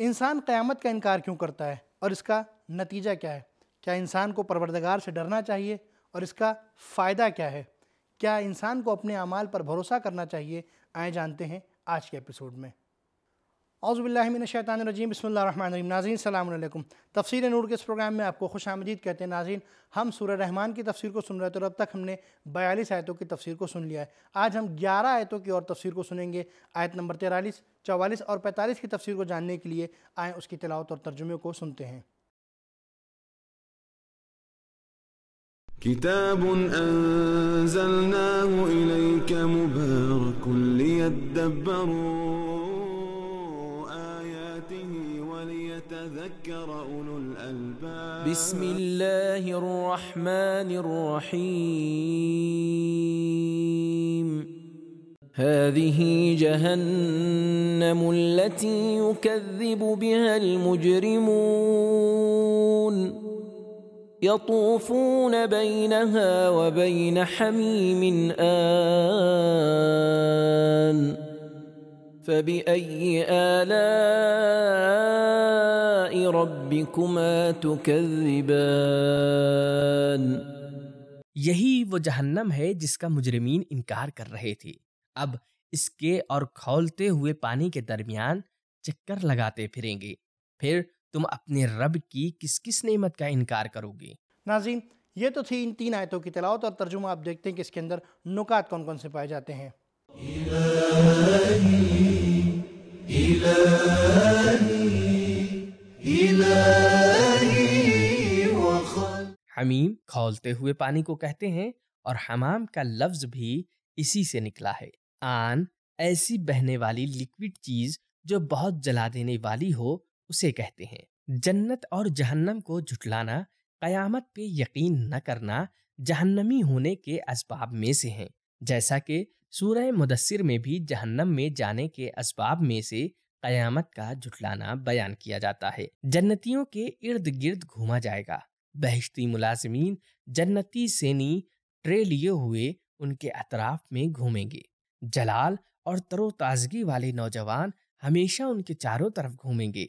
इंसान क़्यामत का इनकार क्यों करता है और इसका नतीजा क्या है क्या इंसान को परवरदगार से डरना चाहिए और इसका फ़ायदा क्या है क्या इंसान को अपने अमाल पर भरोसा करना चाहिए आए जानते हैं आज के एपिसोड में अज़बिल्लिमिनशैतानरजीम बसमीम नाजीन सलामकुम तफसर नूर के इस प्रोग्राम में आपको खुश आमदीद कहते हैं नाजीन हम सूर रहमान की तफसीर को सुन रहे थे और अब तक हमने बयालीस आयतों की तफसीर को सुन लिया है आज हम ग्यारह आयतों की और तफसीर को सुनेंगे आयत नंबर तिरालीस चवालीस और पैंतालीस की तफसीर को जानने के लिए आएँ उसकी तलावत और तर्जुमे को सुनते हैं كتاب أنزلناه إليك مبارك ليتدبروا يذكر أولو الألباب بسم الله الرحمن الرحيم هذه جهنم التي يكذب بها المجرمون يطوفون بينها وبين حميم آن آه فباي الاء ربكما تكذبان यही वो जहन्नम है जिसका मुजरमीन इनकार कर रहे थे अब इसके और खोलते हुए पानी के दरमियान चक्कर लगाते फिरेंगे फिर तुम अपने रब की किस किस नेमत का इनकार करोगे नाजीन ये तो थी इन तीन आयतों की तलावत और तर्जुमा आप देखते हैं कि इसके अंदर नुकात कौन कौन से पाए जाते हैं हमीम खोलते हुए पानी को कहते हैं और हमाम का लफ्ज भी इसी से निकला है आन ऐसी बहने वाली लिक्विड चीज जो बहुत जला देने वाली हो उसे कहते हैं जन्नत और जहन्नम को झुटलाना कयामत पे यकीन न करना जहन्नमी होने के असबाब में से हैं जैसा कि सूरह मुदस्सिर में भी जहन्नम में जाने के असबाब में से कयामत का जुटलाना बयान किया जाता है जन्नतियों के इर्द गिर्द घूमा जाएगा बहिश्ती मुलाजमीन जन्नती सेनी ट्रे लिए हुए उनके अतराफ में घूमेंगे जलाल और तरोताजगी वाले नौजवान हमेशा उनके चारों तरफ घूमेंगे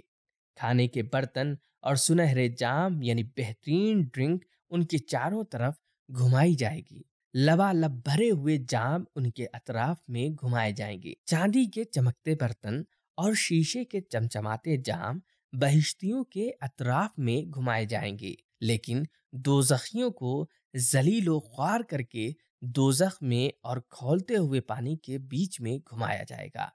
खाने के बर्तन और सुनहरे जाम यानी बेहतरीन ड्रिंक उनके चारों तरफ घुमाई जाएगी लबालब भरे हुए जाम उनके अतराफ में घुमाए जाएंगे चांदी के चमकते बर्तन और शीशे के चमचमाते जाम बहिश्तियों के अतराफ में घुमाए जाएंगे लेकिन दो जखियों को जलीलो ख्वार करके दो जख में और खोलते हुए पानी के बीच में घुमाया जाएगा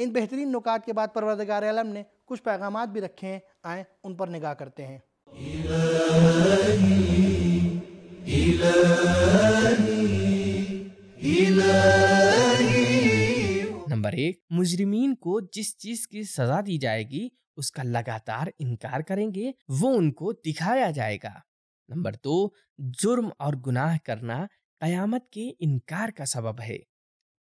इन बेहतरीन नुकात के बाद परवरदगार आलम ने कुछ पैगाम भी रखे हैं आए उन पर निगाह करते हैं इलाही, इलाही। नंबर एक मुजरिमीन को जिस चीज की सजा दी जाएगी उसका लगातार इनकार करेंगे वो उनको दिखाया जाएगा नंबर दो जुर्म और गुनाह करना कयामत के इनकार का सबब है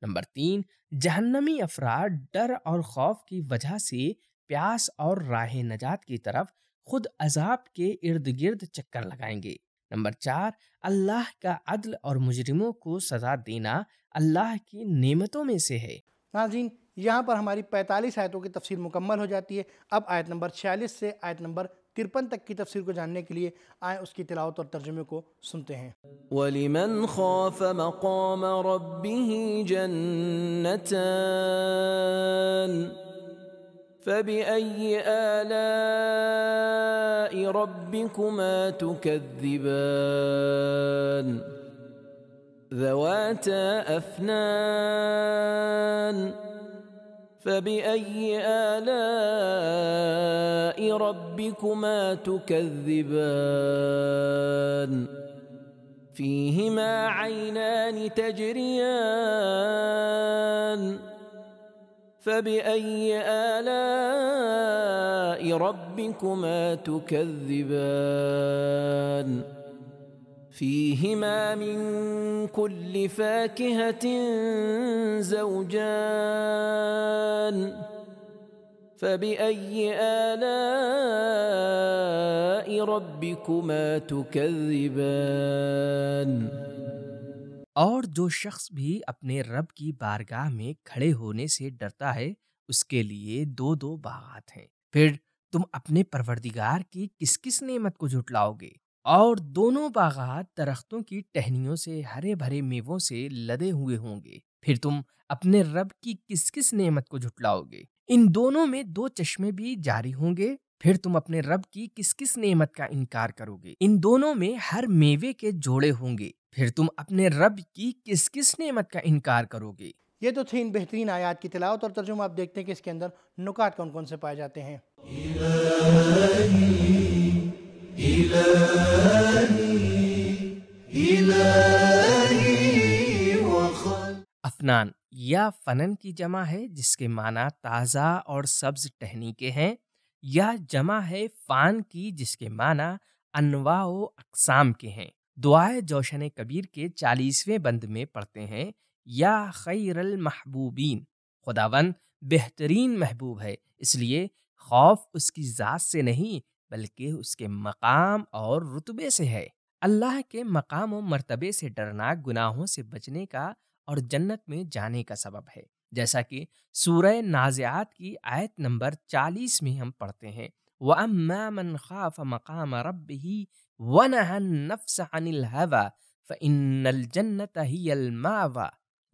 नंबर तीन जहन्नमी अफराद डर और खौफ की वजह से प्यास और राह नजात की तरफ खुद अजाब के इर्द गिर्द चक्कर लगाएंगे नंबर चार अल्लाह का अदल और मुजरिमों को सजा देना अल्लाह की नेमतों में से है नाजीन यहाँ पर हमारी पैंतालीस आयतों की तफसीर मुकम्मल हो जाती है अब आयत नंबर छियालीस से आयत नंबर तिरपन तक की तफसीर को जानने के लिए आए उसकी तिलावत और तर्जुमे को सुनते हैं खौफ रब्बी जन्नतन فبأي آلاء ربكما تكذبان ذواتا أفنان فبأي آلاء ربكما تكذبان فيهما عينان تجريان فبأي آلاء ربكما تكذبان فيهما من كل فاكهة زوجان فبأي آلاء ربكما تكذبان और जो शख्स भी अपने रब की बारगाह में खड़े होने से डरता है उसके लिए दो दो बागात हैं फिर तुम अपने परवरदिगार की किस किस नेमत को जुटलाओगे और दोनों बागात दरख्तों की टहनियों से हरे भरे मेवों से लदे हुए होंगे फिर तुम अपने रब की किस किस नेमत को जुटलाओगे इन दोनों में दो चश्मे भी जारी होंगे फिर तुम अपने रब की किस किस नेमत का इनकार करोगे इन दोनों में हर मेवे के जोड़े होंगे फिर तुम अपने रब की किस किस नेमत का इनकार करोगे ये तो थी इन बेहतरीन आयात की तिलावत और तर्जुमा आप देखते हैं कि इसके अंदर नुकात कौन कौन से पाए जाते हैं अफनान या फनन की जमा है जिसके माना ताज़ा और सब्ज टहनी के हैं यह जमा है फ़ान की जिसके माना अनवा अकसाम के हैं दुआए जोशन कबीर के चालीसवें बंद में पढ़ते हैं या खैरल महबूबीन खुदावन बेहतरीन महबूब है इसलिए खौफ उसकी ज़ात से नहीं बल्कि उसके मकाम और रुतबे से है अल्लाह के मकाम और मरतबे से डरना गुनाहों से बचने का और जन्नत में जाने का सबब है जैसा कि सूरह नाजियात की आयत नंबर 40 में हम पढ़ते हैं वम्मा मन खाफ मकाम रब ही वनहनफ्सनिल हवा फ़िन्नल जन्नत ही अलमावा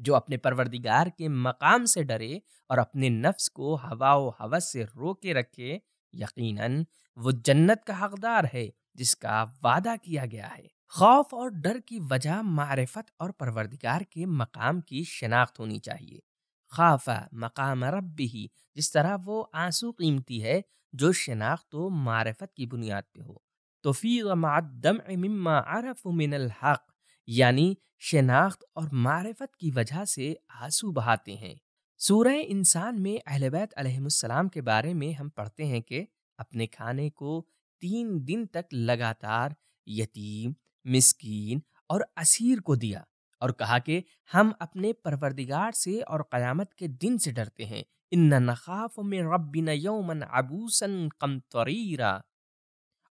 जो अपने परवरदिगार के मकाम से डरे और अपने नफ्स को हवा व हवस से रोके रखे यकीनन वो जन्नत का हकदार है जिसका वादा किया गया है खौफ और डर की वजह मारिफत और परवरदिगार के मकाम की शनाख्त होनी चाहिए खाफा मकाम रब ही जिस तरह वो आंसू कीमती है जो शनाख्त व मारफत की बुनियाद पे हो तो हक़ यानी शनाख्त और मारफत की वजह से आंसू बहाते हैं सूरह इंसान में अहलबैत अलैहिस्सलाम के बारे में हम पढ़ते हैं कि अपने खाने को तीन दिन तक लगातार यतीम मिसकीन और असीर को दिया और कहा कि हम अपने परवरदिगार से और क़यामत के दिन से डरते हैं इन्ना नखाफ में रबिन यौमन अबूसन कम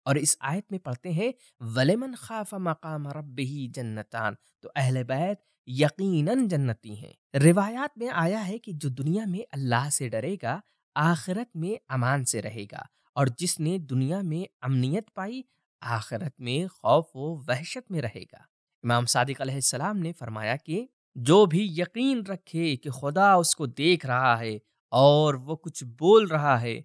और इस आयत में पढ़ते हैं वलेमन खाफ मकाम रब ही जन्नतान तो अहल बैत यकीनन जन्नती हैं रिवायात में आया है कि जो दुनिया में अल्लाह से डरेगा आखिरत में अमान से रहेगा और जिसने दुनिया में अमनियत पाई आखिरत में खौफ व वहशत में रहेगा इमाम सादिक सलाम ने फरमाया कि जो भी यकीन रखे कि खुदा उसको देख रहा है और वो कुछ बोल रहा है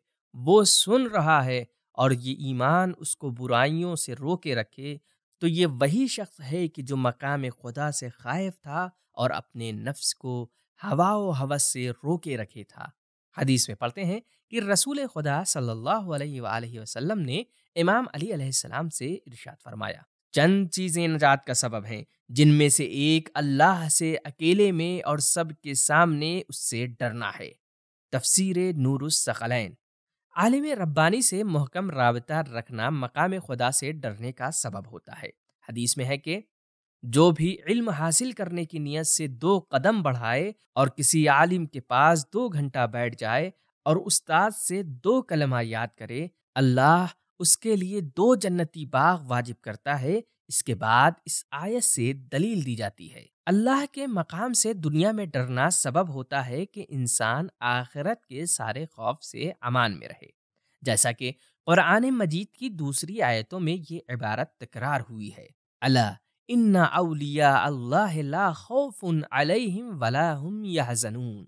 वो सुन रहा है और ये ईमान उसको बुराइयों से रोके रखे तो ये वही शख्स है कि जो मकाम खुदा से खायफ था और अपने नफ्स को हवा व हवस से रोके रखे था हदीस में पढ़ते हैं कि रसूल खुदा सल्लल्लाहु अलैहि वसल्लम ने इमाम अली अलैहिस्सलाम से इरशाद फरमाया चंद चीज़ें नजात का सबब हैं जिनमें से एक अल्लाह से अकेले में और सब के सामने उससे डरना है तफसीर नूरसकलैन आलिम रब्बानी से महकम रबता रखना मकाम खुदा से डरने का सबब होता है हदीस में है कि जो भी इल्म हासिल करने की नीयत से दो कदम बढ़ाए और किसी आलिम के पास दो घंटा बैठ जाए और उस्ताद से दो कलमा याद करे अल्लाह उसके लिए दो जन्नती बाग वाजिब करता है इसके बाद इस आयत से दलील दी जाती है अल्लाह के मकाम से दुनिया में डरना सबब होता है कि इंसान आखिरत के सारे खौफ से अमान में रहे जैसा कि कुरान मजीद की दूसरी आयतों में ये इबारत तकरार हुई है अला इन्ना अलिया अल्लाह ला खौफुन अलैहिम वला हुम यहजनून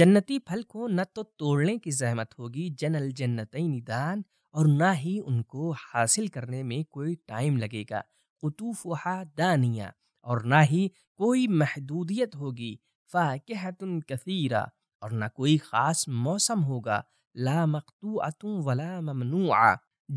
जन्नती फल को न तो तोड़ने की जहमत होगी जनल जन्नत निदान और ना ही उनको हासिल करने में कोई टाइम लगेगा कुतूफ़ा दानिया और ना ही कोई महदूदियत होगी फ़ाकहतुन कसीरा और ना कोई ख़ास मौसम होगा ला मकतूतू वला ममनू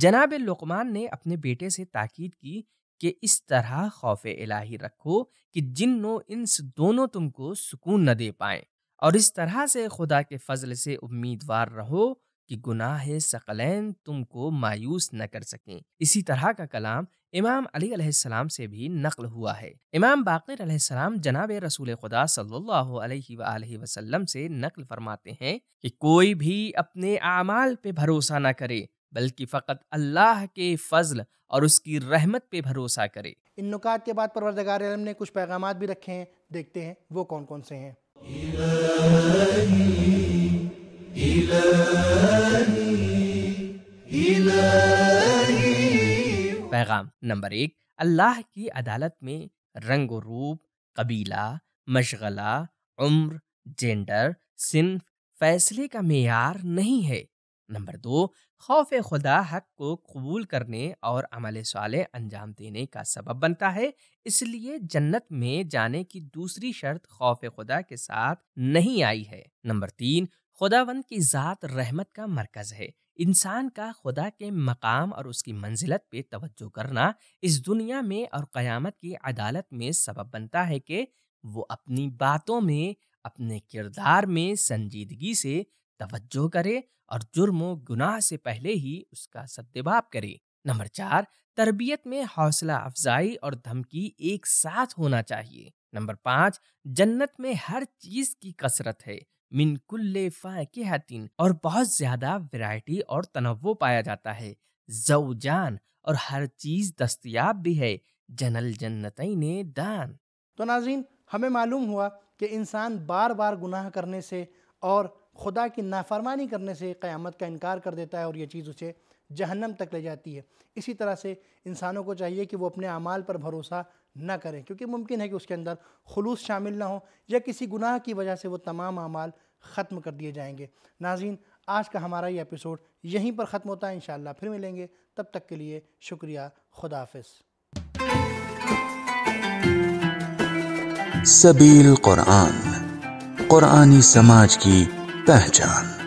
जनाब लुकमान ने अपने बेटे से ताकीद की कि इस तरह खौफ इलाही रखो कि जिन इंस दोनों तुमको सुकून न दे पाए और इस तरह से खुदा के फजल से उम्मीदवार रहो कि गुनाह सकलैन तुमको मायूस न कर सकें इसी तरह का कलाम इमाम अली सलाम से भी नकल हुआ है इमाम बाकर सलाम जनाब रसूल खुदा सल्लल्लाहु अलैहि वसल्लम से नकल फरमाते हैं कि कोई भी अपने आमाल पे भरोसा न करे बल्कि फ़कत अल्लाह के फजल और उसकी रहमत पे भरोसा करे इन नुकात के बाद परवरदगार ने कुछ पैगाम भी रखे हैं देखते हैं वो कौन कौन से हैं पैगाम नंबर एक अल्लाह की अदालत में रंग रूप कबीला मशगला उम्र जेंडर सिंफ फैसले का मैार नहीं है नंबर दो खौफ खुदा हक को कबूल करने और अमल साले अंजाम देने का सबब बनता है इसलिए जन्नत में जाने की दूसरी शर्त खौफ खुदा के साथ नहीं आई है नंबर तीन खुदावंद की ज़ात रहमत का मरकज़ है इंसान का खुदा के मकाम और उसकी मंजिलत पे तवज्जो करना इस दुनिया में और क़यामत की अदालत में सबब बनता है कि वो अपनी बातों में अपने किरदार में संजीदगी से तवज्जो करे और जुर्म व गुनाह से पहले ही उसका सद्देबाब करे नंबर चार तरबियत में हौसला अफजाई और धमकी एक साथ होना चाहिए नंबर पाँच जन्नत में हर चीज की कसरत है मिनकुल्ले फ़ाकिहतिन और बहुत ज़्यादा वैरायटी और तनवो पाया जाता है जवजान और हर चीज़ दस्तियाब भी है जनल जन्नतई ने दान तो नाजीन हमें मालूम हुआ कि इंसान बार बार गुनाह करने से और खुदा की नाफरमानी करने से क़यामत का इनकार कर देता है और ये चीज़ उसे जहन्नम तक ले जाती है इसी तरह से इंसानों को चाहिए कि वो अपने अमाल पर भरोसा ना करें क्योंकि मुमकिन है कि उसके अंदर खलूस शामिल ना हो या किसी गुनाह की वजह से वो तमाम अमाल ख़त्म कर दिए जाएंगे नाजीन आज का हमारा ये एपिसोड यहीं पर ख़त्म होता है इन फिर मिलेंगे तब तक के लिए शुक्रिया खुदाफिस सबील कुरान कुरानी समाज की पहचान